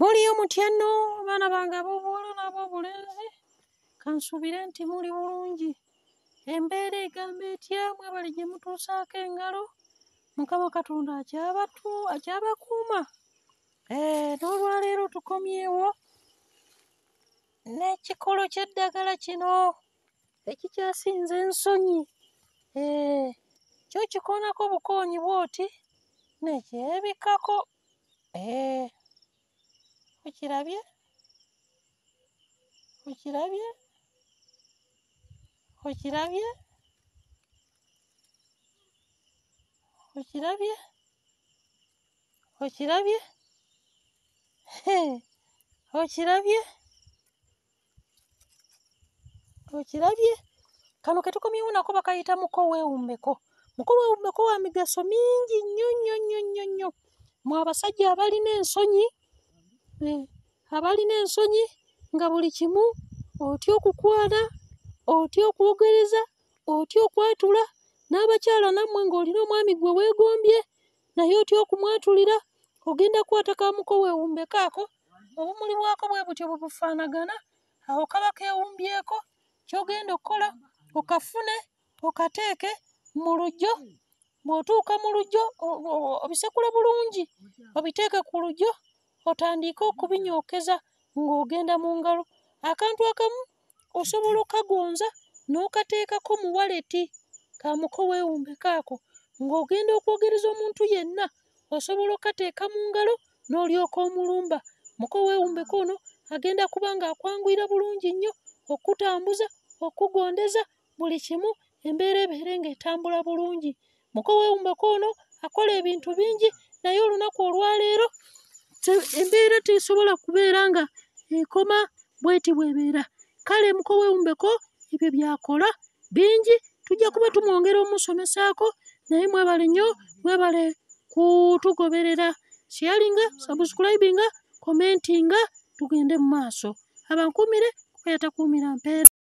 buliyo mutya nno abaana bange ab'obuwala n'ab'obulenzi kansuubire nti muli bulungi embeera egamba etya mu abali gye mutuusaako engalo mukama katonda akyabatu akyabakuuma eh, n'olwaleero tukomyewo n'ekikolo ky'eddagala kino ekikyasinze ensonyi eh, kyo kikoonako bukoonyi bw'oti n'ekyebikako eh, ukirabye ukirabye ukirabye ukirabye ukirabye ukirabye ukirabye kano ketukomyewo nako bakayita muko weumbeko muko weumbeko wa migaso mingi nnyo nnyo nnyo nnyo nnyo mwe abasajja abalina ensonyi E, abalina ensonyi nga buli kimu otya okukwana otya okwogereza otya okwatula n'abakyala nammwe ng'olina omwami gwe weegombye naye otya okumwatulira ogenda kukwata kamuko weewumbekaako obumuli bwako bwe butyo bwe bufaanagana awo kaba keewumbyeko ky'ogenda okukola okafune okateeke mu lujjo bw'otuuka mu lujjo obisekule bulungi obiteeke ku lujjo otandike okubinyokeza ng'ogenda mu ngalo akantu akamu osobola okagonza n'okateekako mu waleti kamuko weewumbekaako ng'ogenda okwogereza omuntu yenna osobola okateeka mu ngalo n'olyoka omulumba muko weewumbeko ono agenda kuba ng'akwanguyira bulungi nnyo okutambuza okugondeza buli kimu embeera ebeere ng'etambula bulungi muko weewumbeko ono akola ebintu bingi naye olunaku olwaleero embeera tesobola kubeera nga ekoma bweti bwebeera kale mukoweumbeko ebyo byakola bingi tujja kuba tumwongera omusomesaako naye mwebale nnyo mwebale kutugoberera sharinga subscribinga commentinga tugende mu maaso abankuumire kubayatakuumira mpeera